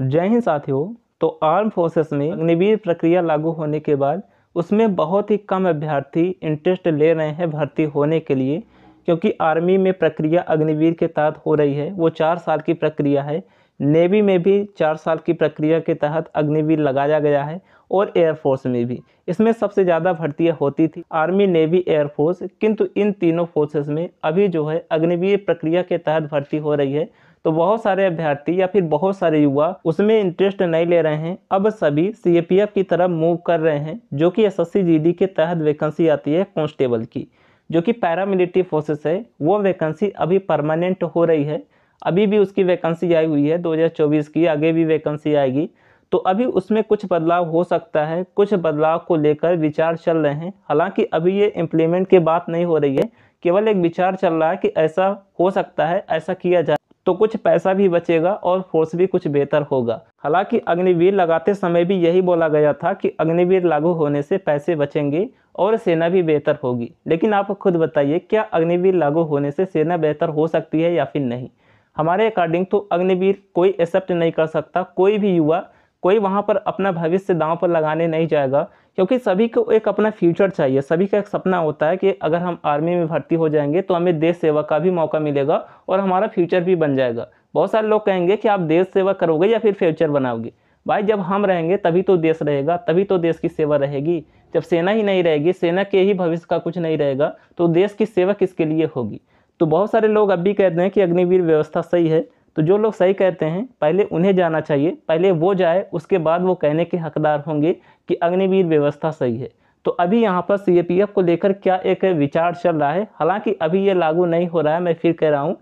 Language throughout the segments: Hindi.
जय हिंद साथियों तो आर्म फोर्सेस में अग्निवीर प्रक्रिया लागू होने के बाद उसमें बहुत ही कम अभ्यर्थी इंटरेस्ट ले रहे हैं भर्ती होने के लिए क्योंकि आर्मी में प्रक्रिया अग्निवीर के तहत हो रही है वो चार साल की प्रक्रिया है नेवी में भी चार साल की प्रक्रिया के तहत अग्निवीर लगाया गया है और एयरफोर्स में भी इसमें सबसे ज़्यादा भर्तियाँ होती थी आर्मी नेवी एयरफोर्स किंतु इन तीनों फोर्सेस में अभी जो है अग्निवीर प्रक्रिया के तहत भर्ती हो रही है तो बहुत सारे अभ्यर्थी या फिर बहुत सारे युवा उसमें इंटरेस्ट नहीं ले रहे हैं अब सभी सी की तरफ मूव कर रहे हैं जो कि एस एस के तहत वैकेंसी आती है कॉन्स्टेबल की जो कि पैरामिलिट्री फोर्सेस है वो वैकेंसी अभी परमानेंट हो रही है अभी भी उसकी वैकेंसी आई हुई है 2024 की आगे भी वैकेंसी आएगी तो अभी उसमें कुछ बदलाव हो सकता है कुछ बदलाव को लेकर विचार चल रहे हैं हालांकि अभी ये इम्प्लीमेंट की बात नहीं हो रही है केवल एक विचार चल रहा है कि ऐसा हो सकता है ऐसा किया जाए तो कुछ पैसा भी बचेगा और फोर्स भी कुछ बेहतर होगा हालांकि अग्निवीर लगाते समय भी यही बोला गया था कि अग्निवीर लागू होने से पैसे बचेंगे और सेना भी बेहतर होगी लेकिन आप खुद बताइए क्या अग्निवीर लागू होने से सेना बेहतर हो सकती है या फिर नहीं हमारे अकॉर्डिंग तो अग्निवीर कोई एक्सेप्ट नहीं कर सकता कोई भी युवा कोई वहाँ पर अपना भविष्य दांव पर लगाने नहीं जाएगा क्योंकि सभी को एक अपना फ्यूचर चाहिए सभी का एक सपना होता है कि अगर हम आर्मी में भर्ती हो जाएंगे तो हमें देश सेवा का भी मौका मिलेगा और हमारा फ्यूचर भी बन जाएगा बहुत सारे लोग कहेंगे कि आप देश सेवा करोगे या फिर फ्यूचर बनाओगे भाई जब हम रहेंगे तभी तो देश रहेगा तभी तो देश की सेवा रहेगी जब सेना ही नहीं रहेगी सेना के ही भविष्य का कुछ नहीं रहेगा तो देश की सेवा किसके लिए होगी तो बहुत सारे लोग अब भी कहते हैं कि अग्निवीर व्यवस्था सही है तो जो लोग सही कहते हैं पहले उन्हें जाना चाहिए पहले वो जाए उसके बाद वो कहने के हकदार होंगे कि अग्निवीर व्यवस्था सही है तो अभी यहाँ पर सी को लेकर क्या एक विचार चल रहा है हालांकि अभी ये लागू नहीं हो रहा है मैं फिर कह रहा हूँ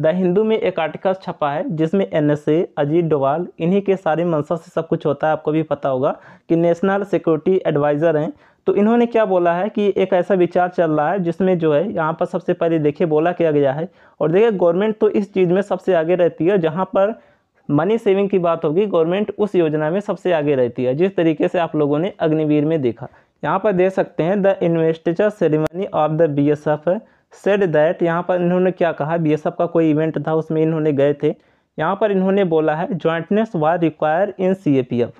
द हिंदू में एक आर्टिकल छपा है जिसमें N S A Ajit Doval इन्हीं के सारे मंसा से सब कुछ होता है आपको भी पता होगा कि नेशनल सिक्योरिटी एडवाइज़र हैं तो इन्होंने क्या बोला है कि एक ऐसा विचार चल रहा है जिसमें जो है यहाँ पर सबसे पहले देखिए बोला किया गया है और देखिए गवर्नमेंट तो इस चीज़ में सबसे आगे रहती है जहाँ पर मनी सेविंग की बात होगी गवर्नमेंट उस योजना में सबसे आगे रहती है जिस तरीके से आप लोगों ने अग्निवीर में देखा यहाँ पर देख सकते हैं the investiture ceremony of the B S F said that यहाँ पर इन्होंने क्या कहा बी का कोई इवेंट था उसमें इन्होंने गए थे यहाँ पर इन्होंने बोला है jointness why required in C A P F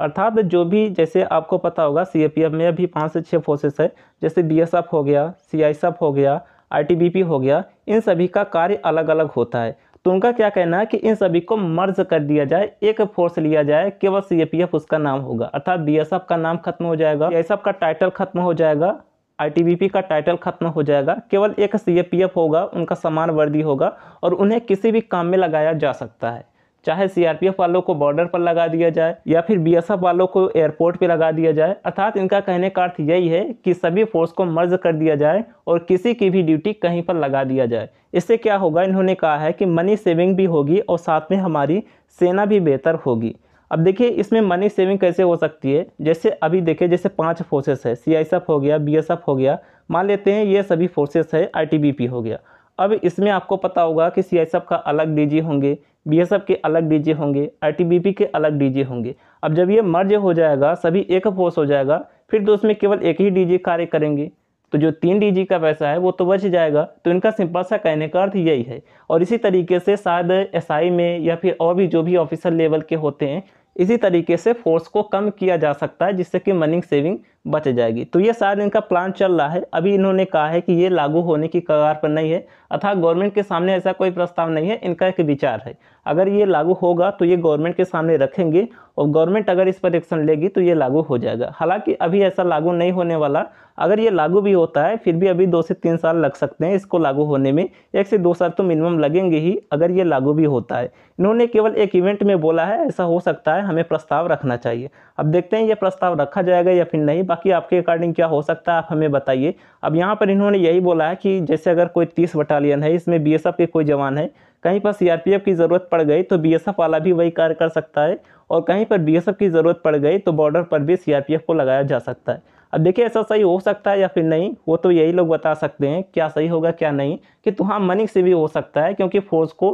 अर्थात जो भी जैसे आपको पता होगा सी ए पी एफ में अभी पाँच से छः फोर्सेस है जैसे बी एस एफ हो गया सी आई एस एफ हो गया आई टी बी पी हो गया इन सभी का कार्य अलग अलग होता है तो उनका क्या कहना है कि इन सभी को मर्ज कर दिया जाए एक फोर्स लिया जाए केवल सी ए पी एफ उसका नाम होगा अर्थात बी एस एफ का नाम खत्म हो जाएगा बी एस एफ का टाइटल खत्म हो जाएगा आईटीबीपी का टाइटल खत्म हो जाएगा केवल एक सीएपीएफ होगा उनका समान वर्दी होगा और उन्हें किसी भी काम में लगाया जा सकता है चाहे सीआरपीएफ वालों को बॉर्डर पर लगा दिया जाए या फिर बीएसएफ वालों को एयरपोर्ट पर लगा दिया जाए अर्थात इनका कहने का अर्थ यही है कि सभी फोर्स को मर्ज कर दिया जाए और किसी की भी ड्यूटी कहीं पर लगा दिया जाए इससे क्या होगा इन्होंने कहा है कि मनी सेविंग भी होगी और साथ में हमारी सेना भी बेहतर होगी अब देखिए इसमें मनी सेविंग कैसे हो सकती है जैसे अभी देखिए जैसे पांच फोर्सेस है सी हो गया बी हो गया मान लेते हैं ये सभी फोर्सेस है आई हो गया अब इसमें आपको पता होगा कि सी का अलग डी होंगे बी के अलग डी होंगे आई के अलग डी होंगे अब जब ये मर्ज हो जाएगा सभी एक फोर्स हो जाएगा फिर तो उसमें केवल एक ही डी कार्य करेंगे तो जो तीन डी का पैसा है वो तो बच जाएगा तो इनका सिंपल सा कहने का अर्थ यही है और इसी तरीके से शायद एसआई में या फिर और भी जो भी ऑफिसर लेवल के होते हैं इसी तरीके से फोर्स को कम किया जा सकता है जिससे कि मनी सेविंग बच जाएगी तो ये शायद इनका प्लान चल रहा है अभी इन्होंने कहा है कि ये लागू होने की कगार पर नहीं है अर्थात गवर्नमेंट के सामने ऐसा कोई प्रस्ताव नहीं है इनका एक विचार है अगर ये लागू होगा तो ये गवर्नमेंट के सामने रखेंगे और गवर्नमेंट अगर इस पर एक्शन लेगी तो ये लागू हो जाएगा हालांकि अभी ऐसा लागू नहीं होने वाला अगर ये लागू भी होता है फिर भी अभी दो से तीन साल लग सकते हैं इसको लागू होने में एक से दो साल तो मिनिमम लगेंगे ही अगर ये लागू भी होता है इन्होंने केवल एक इवेंट में बोला है ऐसा हो सकता है हमें प्रस्ताव रखना चाहिए अब देखते हैं ये प्रस्ताव रखा जाएगा या फिर नहीं बाकी आपके अकॉर्डिंग क्या हो सकता है आप हमें बताइए अब यहाँ पर इन्होंने यही बोला है कि जैसे अगर कोई तीस बटालियन है इसमें बी के कोई जवान है कहीं पर सी की ज़रूरत पड़ गई तो बी वाला भी वही कार्य कर सकता है और कहीं पर बी की ज़रूरत पड़ गई तो बॉर्डर पर भी सी को लगाया जा सकता है अब देखिए ऐसा सही हो सकता है या फिर नहीं वो तो यही लोग बता सकते हैं क्या सही होगा क्या नहीं कि तो हाँ मनी से भी हो सकता है क्योंकि फोर्स को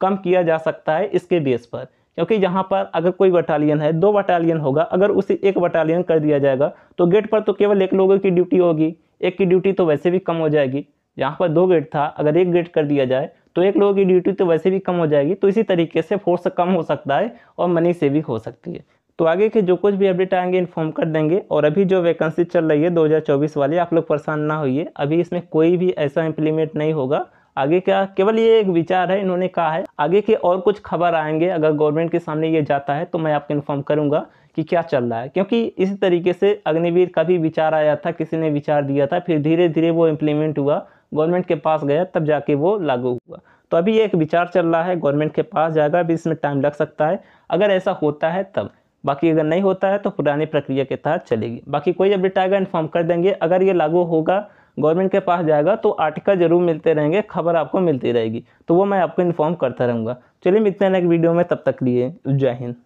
कम किया जा सकता है इसके बेस पर क्योंकि यहाँ पर अगर कोई बटालियन है दो बटालियन होगा अगर उसे एक बटालियन कर दिया जाएगा तो गेट पर तो केवल एक लोगों की ड्यूटी होगी एक की ड्यूटी तो वैसे भी कम हो जाएगी यहाँ पर दो गेट था अगर एक गेट कर दिया जाए तो एक लोगों की ड्यूटी तो वैसे भी कम हो जाएगी तो इसी तरीके से फोर्स कम हो सकता है और मनी से भी हो सकती है तो आगे के जो कुछ भी अपडेट आएंगे इन्फॉर्म कर देंगे और अभी जो वैकेंसी चल रही है 2024 वाली आप लोग परेशान ना होइए अभी इसमें कोई भी ऐसा इम्प्लीमेंट नहीं होगा आगे क्या केवल ये एक विचार है इन्होंने कहा है आगे के और कुछ खबर आएंगे अगर गवर्नमेंट के सामने ये जाता है तो मैं आपको इन्फॉर्म करूँगा कि क्या चल रहा है क्योंकि इसी तरीके से अग्निवीर का भी विचार आया था किसी ने विचार दिया था फिर धीरे धीरे वो इम्प्लीमेंट हुआ गवर्नमेंट के पास गया तब जाके वो लागू हुआ तो अभी एक विचार चल रहा है गवर्नमेंट के पास जाएगा अभी इसमें टाइम लग सकता है अगर ऐसा होता है तब बाकी अगर नहीं होता है तो पुरानी प्रक्रिया के तहत चलेगी बाकी कोई अपडेट आएगा इन्फॉर्म कर देंगे अगर ये लागू होगा गवर्नमेंट के पास जाएगा तो आर्टिकल जरूर मिलते रहेंगे खबर आपको मिलती रहेगी तो वो मैं आपको इन्फॉर्म करता रहूँगा चलिए मिलते हैं नेक्स्ट वीडियो में तब तक लिए जय हिंद